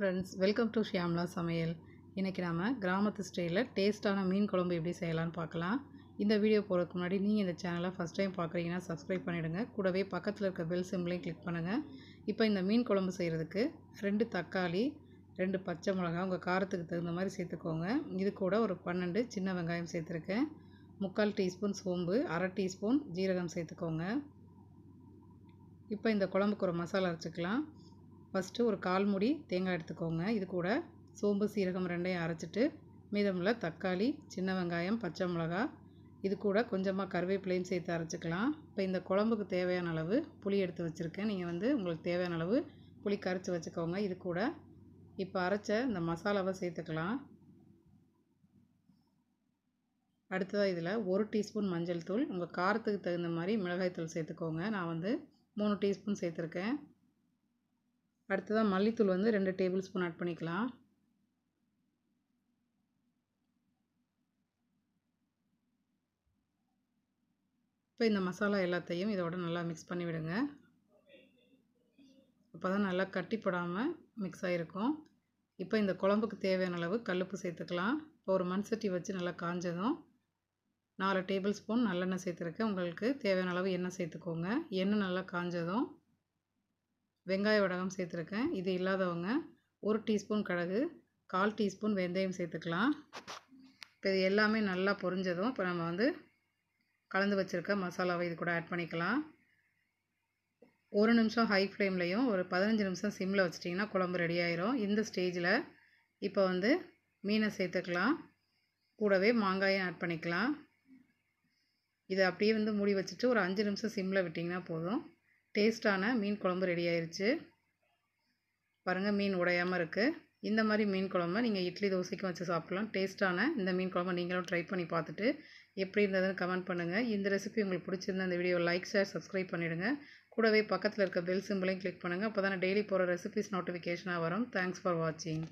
friends welcome to Shyamala சமையல் இன்றைக்கி நாம் கிராமத்து ஸ்டைலில் டேஸ்ட்டான மீன் குழம்பு எப்படி செய்யலான்னு பார்க்கலாம் இந்த வீடியோ போகிறதுக்கு முன்னாடி நீங்கள் இந்த சேனலை ஃபஸ்ட் டைம் பார்க்குறீங்கன்னா சப்ஸ்கிரைப் பண்ணிவிடுங்க கூடவே பக்கத்தில் இருக்க பெல் சிம்லையும் கிளிக் பண்ணுங்கள் இப்போ இந்த மீன் குழம்பு செய்கிறதுக்கு ரெண்டு தக்காளி ரெண்டு பச்சை மிளகா உங்கள் காரத்துக்கு தகுந்த மாதிரி சேர்த்துக்கோங்க இது கூட ஒரு பன்னெண்டு சின்ன வெங்காயம் சேர்த்துருக்கேன் முக்கால் டீஸ்பூன் சோம்பு அரை டீஸ்பூன் ஜீரகம் சேர்த்துக்கோங்க இப்போ இந்த குழம்புக்கு ஒரு மசாலா அரைச்சிக்கலாம் ஃபஸ்ட்டு ஒரு கால் மூடி தேங்காய் எடுத்துக்கோங்க இது கூட சோம்பு சீரகம் ரெண்டையும் அரைச்சிட்டு மீதமுள்ள தக்காளி சின்ன வெங்காயம் பச்சை மிளகா இது கூட கொஞ்சமாக கருவேப்பிலையும் சேர்த்து அரைச்சிக்கலாம் இப்போ இந்த குழம்புக்கு தேவையான அளவு புளி எடுத்து வச்சுருக்கேன் நீங்கள் வந்து உங்களுக்கு தேவையான அளவு புளி கரைச்சி வச்சுக்கோங்க இது கூட இப்போ அரைச்ச இந்த மசாலாவை சேர்த்துக்கலாம் அடுத்ததாக இதில் ஒரு டீஸ்பூன் மஞ்சள் தூள் உங்கள் காரத்துக்கு தகுந்த மாதிரி மிளகாய் தூள் சேர்த்துக்கோங்க நான் வந்து மூணு டீஸ்பூன் சேர்த்துருக்கேன் அடுத்ததாக மல்லித்தூள் வந்து ரெண்டு டேபிள் ஸ்பூன் ஆட் பண்ணிக்கலாம் இப்போ இந்த மசாலா எல்லாத்தையும் இதோட நல்லா மிக்ஸ் பண்ணி விடுங்க அப்போ தான் நல்லா கட்டிப்படாமல் மிக்ஸ் ஆகிருக்கும் இப்போ இந்த குழம்புக்கு தேவையான அளவு கல்லுப்பு சேர்த்துக்கலாம் இப்போ ஒரு மண் சட்டி வச்சு நல்லா காஞ்சதும் நாலு டேபிள் ஸ்பூன் நல்லெண்ணெய் சேர்த்துருக்கேன் உங்களுக்கு தேவையான அளவு எண்ணெய் சேர்த்துக்கோங்க எண்ணெய் நல்லா காஞ்சதும் வெங்காய வடகம் சேர்த்துருக்கேன் இது இல்லாதவங்க ஒரு டீஸ்பூன் கடகு கால் டீஸ்பூன் வெந்தயம் சேர்த்துக்கலாம் இப்போ இது எல்லாமே நல்லா பொரிஞ்சதும் இப்போ நம்ம வந்து கலந்து வச்சுருக்க மசாலாவை இது கூட ஆட் பண்ணிக்கலாம் ஒரு நிமிஷம் ஹை ஃப்ளேம்லேயும் ஒரு பதினஞ்சு நிமிஷம் சிம்மில் வச்சிட்டிங்கன்னா குழம்பு ரெடி ஆயிரும் இந்த ஸ்டேஜில் இப்போ வந்து மீனை சேர்த்துக்கலாம் கூடவே மாங்காயும் ஆட் பண்ணிக்கலாம் இதை அப்படியே வந்து மூடி வச்சுட்டு ஒரு அஞ்சு நிமிஷம் சிம்மில் விட்டிங்கன்னா போதும் டேஸ்டான மீன் குழம்பு ரெடி ஆயிடுச்சு பாருங்கள் மீன் உடையாமல் இருக்குது இந்த மாதிரி மீன் குழம்பு நீங்கள் இட்லி தோசைக்கும் வச்சு சாப்பிட்லாம் டேஸ்ட்டான இந்த மீன் குழம்பு நீங்களும் ட்ரை பண்ணி பார்த்துட்டு எப்படி இருந்ததுன்னு கமெண்ட் பண்ணுங்கள் இந்த ரெசிபி உங்களுக்கு பிடிச்சிருந்த இந்த வீடியோ லைக் ஷேர் சப்ஸ்கிரைப் பண்ணிவிடுங்க கூடவே பக்கத்தில் இருக்க பெல் சிம்பிளையும் கிளிக் பண்ணுங்கள் அப்போ தானே டெய்லி போகிற ரெசிபிஸ் நோட்டிஃபிகேஷனாக வரும் தேங்க்ஸ் ஃபார் வாட்சிங்